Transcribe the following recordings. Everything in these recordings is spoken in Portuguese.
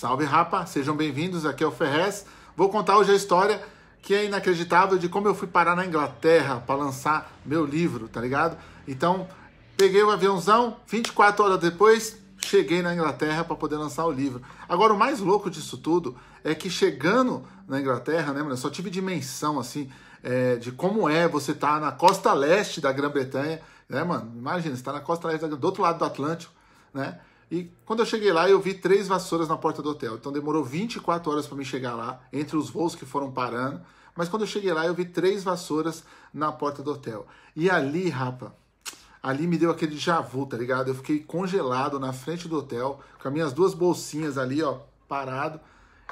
Salve Rapa, sejam bem-vindos, aqui é o Ferrez. Vou contar hoje a história que é inacreditável de como eu fui parar na Inglaterra para lançar meu livro, tá ligado? Então, peguei o aviãozão, 24 horas depois, cheguei na Inglaterra para poder lançar o livro. Agora, o mais louco disso tudo é que chegando na Inglaterra, né, mano, eu só tive dimensão, assim, é, de como é você estar tá na costa leste da Grã-Bretanha, né, mano? Imagina, você está na costa leste, do outro lado do Atlântico, né? E quando eu cheguei lá, eu vi três vassouras na porta do hotel. Então demorou 24 horas para me chegar lá, entre os voos que foram parando. Mas quando eu cheguei lá, eu vi três vassouras na porta do hotel. E ali, rapa, ali me deu aquele javu, tá ligado? Eu fiquei congelado na frente do hotel, com as minhas duas bolsinhas ali, ó, parado.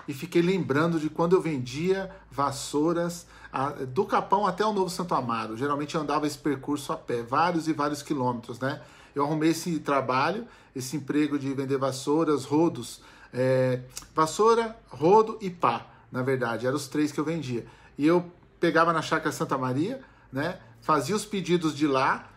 E fiquei lembrando de quando eu vendia vassouras a, do Capão até o Novo Santo Amaro. Geralmente eu andava esse percurso a pé, vários e vários quilômetros, né? Eu arrumei esse trabalho, esse emprego de vender vassouras, rodos, é, vassoura, rodo e pá, na verdade, eram os três que eu vendia. E eu pegava na chácara Santa Maria, né? Fazia os pedidos de lá,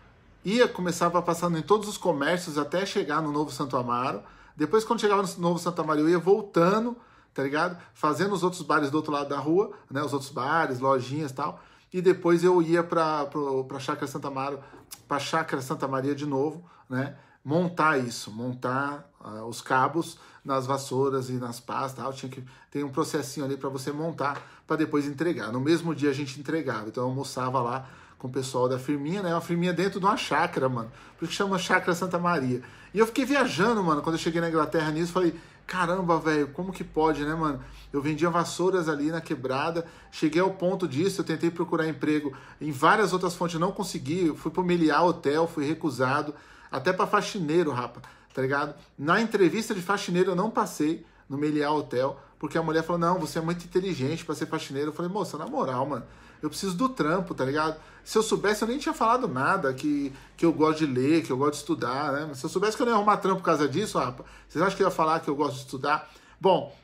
ia, começava passando em todos os comércios até chegar no Novo Santo Amaro. Depois, quando chegava no Novo Santo Amaro, eu ia voltando, tá ligado? Fazendo os outros bares do outro lado da rua, né? Os outros bares, lojinhas e tal e depois eu ia para para Chácara Santa Mara, para Chácara Santa Maria de novo, né? Montar isso, montar uh, os cabos nas vassouras e nas pás, tal. Tinha que tem um processinho ali para você montar, para depois entregar. No mesmo dia a gente entregava, então eu almoçava lá com o pessoal da firminha, né? Uma firminha dentro de uma chácara, mano. Por que chama Chácara Santa Maria. E eu fiquei viajando, mano, quando eu cheguei na Inglaterra nisso, falei, caramba, velho, como que pode, né, mano? Eu vendia vassouras ali na quebrada, cheguei ao ponto disso, eu tentei procurar emprego em várias outras fontes, não consegui, eu fui pro Meliar Hotel, fui recusado, até para faxineiro, rapa, tá ligado? Na entrevista de faxineiro eu não passei no Meliar Hotel, porque a mulher falou, não, você é muito inteligente para ser faxineiro. Eu falei, moça, na moral, mano, eu preciso do trampo, tá ligado? Se eu soubesse, eu nem tinha falado nada que, que eu gosto de ler, que eu gosto de estudar, né? Mas se eu soubesse que eu não ia arrumar trampo por causa disso, rapaz, ah, vocês acham que eu ia falar que eu gosto de estudar? Bom,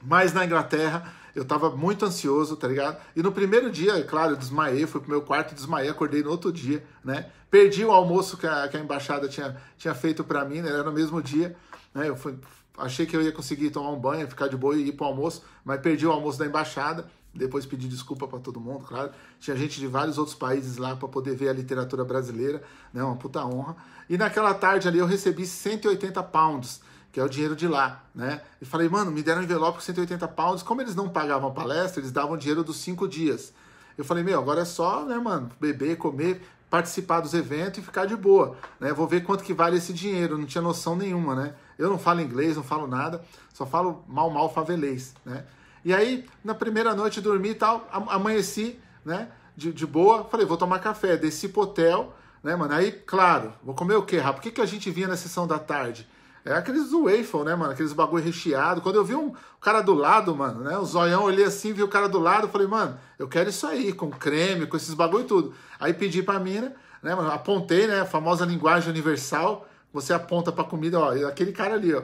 mas na Inglaterra eu tava muito ansioso, tá ligado? E no primeiro dia, claro, eu desmaiei, fui pro meu quarto, desmaiei, acordei no outro dia, né? Perdi o almoço que a, que a embaixada tinha, tinha feito para mim, né? Era no mesmo dia, né? Eu fui, achei que eu ia conseguir tomar um banho, ficar de boa e ir pro almoço, mas perdi o almoço da embaixada depois pedi desculpa para todo mundo, claro. Tinha gente de vários outros países lá para poder ver a literatura brasileira, né? Uma puta honra. E naquela tarde ali eu recebi 180 pounds, que é o dinheiro de lá, né? E falei, mano, me deram um envelope com 180 pounds. Como eles não pagavam a palestra, eles davam dinheiro dos cinco dias. Eu falei, meu, agora é só, né, mano, beber, comer, participar dos eventos e ficar de boa, né? Vou ver quanto que vale esse dinheiro, não tinha noção nenhuma, né? Eu não falo inglês, não falo nada, só falo mal, mal favelês, né? E aí, na primeira noite, dormi e tal, amanheci, né? De, de boa, falei, vou tomar café, desci pro hotel, né, mano? Aí, claro, vou comer o quê, Rafa? O que, que a gente via na sessão da tarde? É aqueles do waffle, né, mano? Aqueles bagulho recheado. Quando eu vi um cara do lado, mano, né? O zoião, olhei assim, vi o cara do lado, falei, mano, eu quero isso aí, com creme, com esses bagulho e tudo. Aí pedi pra mina, né, mano? Apontei, né? A famosa linguagem universal. Você aponta pra comida, ó, aquele cara ali, ó.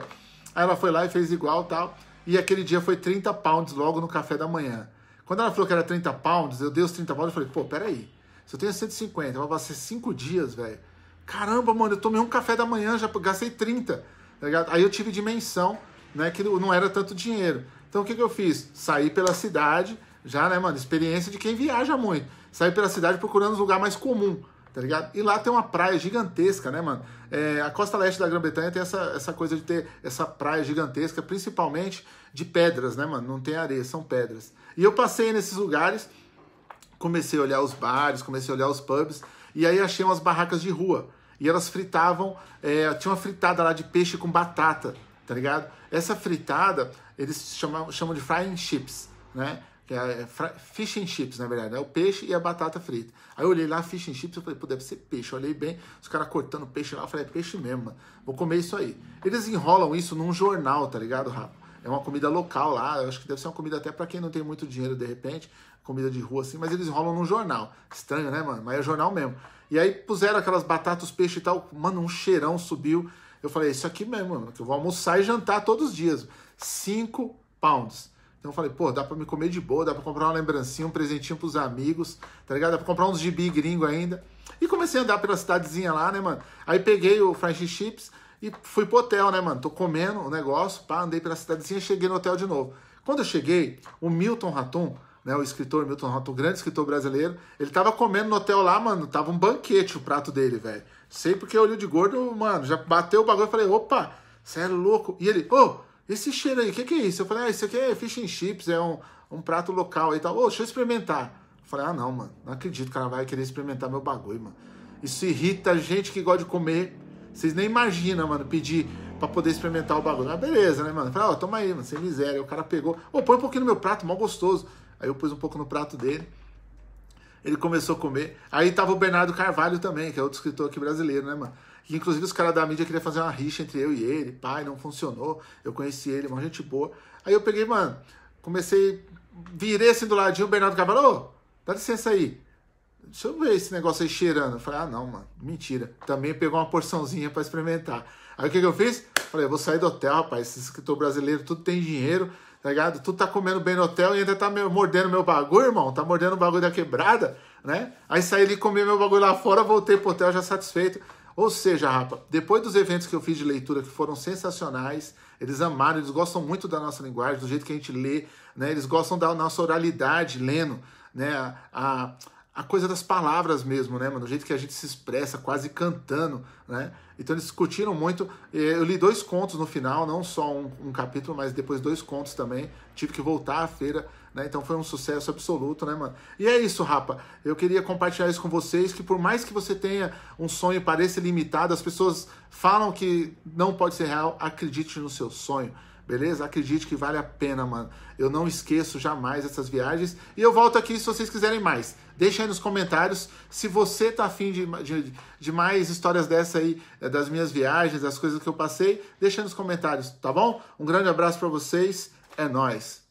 Aí ela foi lá e fez igual tal. E aquele dia foi 30 pounds logo no café da manhã. Quando ela falou que era 30 pounds, eu dei os 30 pounds e falei, pô, peraí. Se eu tenho 150, vai passar 5 dias, velho. Caramba, mano, eu tomei um café da manhã, já gastei 30. Tá Aí eu tive dimensão, né, que não era tanto dinheiro. Então o que, que eu fiz? Saí pela cidade, já, né, mano, experiência de quem viaja muito. Saí pela cidade procurando os lugar mais comum tá ligado? E lá tem uma praia gigantesca, né, mano? É, a costa leste da Grã-Bretanha tem essa, essa coisa de ter essa praia gigantesca, principalmente de pedras, né, mano? Não tem areia, são pedras. E eu passei nesses lugares, comecei a olhar os bares, comecei a olhar os pubs, e aí achei umas barracas de rua. E elas fritavam, é, tinha uma fritada lá de peixe com batata, tá ligado? Essa fritada, eles chamam, chamam de frying chips, né? que é, é fish and chips, na verdade, é o peixe e a batata frita. Aí eu olhei lá, fish and chips, eu falei, pô, deve ser peixe. Eu olhei bem, os caras cortando peixe lá, eu falei, é peixe mesmo, mano. vou comer isso aí. Eles enrolam isso num jornal, tá ligado, Rafa? É uma comida local lá, eu acho que deve ser uma comida até para quem não tem muito dinheiro de repente, comida de rua assim, mas eles enrolam num jornal. Estranho, né, mano? Mas é jornal mesmo. E aí puseram aquelas batatas, peixe e tal, mano, um cheirão subiu. Eu falei, é isso aqui mesmo, mano, que eu vou almoçar e jantar todos os dias. 5 pounds. Então eu falei, pô, dá pra me comer de boa, dá pra comprar uma lembrancinha, um presentinho pros amigos, tá ligado? Dá pra comprar uns gibi gringo ainda. E comecei a andar pela cidadezinha lá, né, mano? Aí peguei o French Chips e fui pro hotel, né, mano? Tô comendo o negócio, pá, andei pela cidadezinha, cheguei no hotel de novo. Quando eu cheguei, o Milton Ratum, né, o escritor Milton Ratum, grande escritor brasileiro, ele tava comendo no hotel lá, mano, tava um banquete o prato dele, velho. Sei porque olho de gordo, mano, já bateu o bagulho e falei, opa, você é louco. E ele, ô... Oh, esse cheiro aí, o que, que, é isso? Eu falei, ah, isso aqui é fish and chips, é um, um prato local e tal. Ô, deixa eu experimentar. Eu falei, ah, não, mano, não acredito que ela vai querer experimentar meu bagulho, mano. Isso irrita gente que gosta de comer. Vocês nem imaginam, mano, pedir pra poder experimentar o bagulho. Mas ah, beleza, né, mano? Eu falei, ó, oh, toma aí, mano, sem miséria. o cara pegou, ô, põe um pouquinho no meu prato, mal gostoso. Aí eu pus um pouco no prato dele. Ele começou a comer. Aí tava o Bernardo Carvalho também, que é outro escritor aqui brasileiro, né, mano? E, inclusive os caras da mídia queriam fazer uma rixa entre eu e ele, pai, não funcionou. Eu conheci ele, uma gente boa. Aí eu peguei, mano, comecei, virei assim do ladinho, o Bernardo Cavalo, dá licença aí. Deixa eu ver esse negócio aí cheirando. Eu falei, ah, não, mano, mentira. Também pegou uma porçãozinha para experimentar. Aí o que, que eu fiz? Falei, eu vou sair do hotel, rapaz. Esse escritor brasileiro, tudo tem dinheiro, tá ligado? Tudo tá comendo bem no hotel e ainda tá me, mordendo meu bagulho, irmão. Tá mordendo o bagulho da quebrada, né? Aí saí ali, comi meu bagulho lá fora, voltei pro hotel já satisfeito. Ou seja, rapa, depois dos eventos que eu fiz de leitura que foram sensacionais, eles amaram, eles gostam muito da nossa linguagem, do jeito que a gente lê, né? Eles gostam da nossa oralidade lendo, né? A, a a coisa das palavras mesmo, né, mano? O jeito que a gente se expressa, quase cantando, né? Então eles discutiram muito. Eu li dois contos no final, não só um, um capítulo, mas depois dois contos também. Tive que voltar à feira, né? Então foi um sucesso absoluto, né, mano? E é isso, rapa. Eu queria compartilhar isso com vocês, que por mais que você tenha um sonho pareça limitado, as pessoas falam que não pode ser real, acredite no seu sonho. Beleza? Acredite que vale a pena, mano. Eu não esqueço jamais essas viagens. E eu volto aqui se vocês quiserem mais. Deixa aí nos comentários se você tá afim de, de, de mais histórias dessa aí, eh, das minhas viagens, das coisas que eu passei. Deixa aí nos comentários, tá bom? Um grande abraço para vocês. É nós.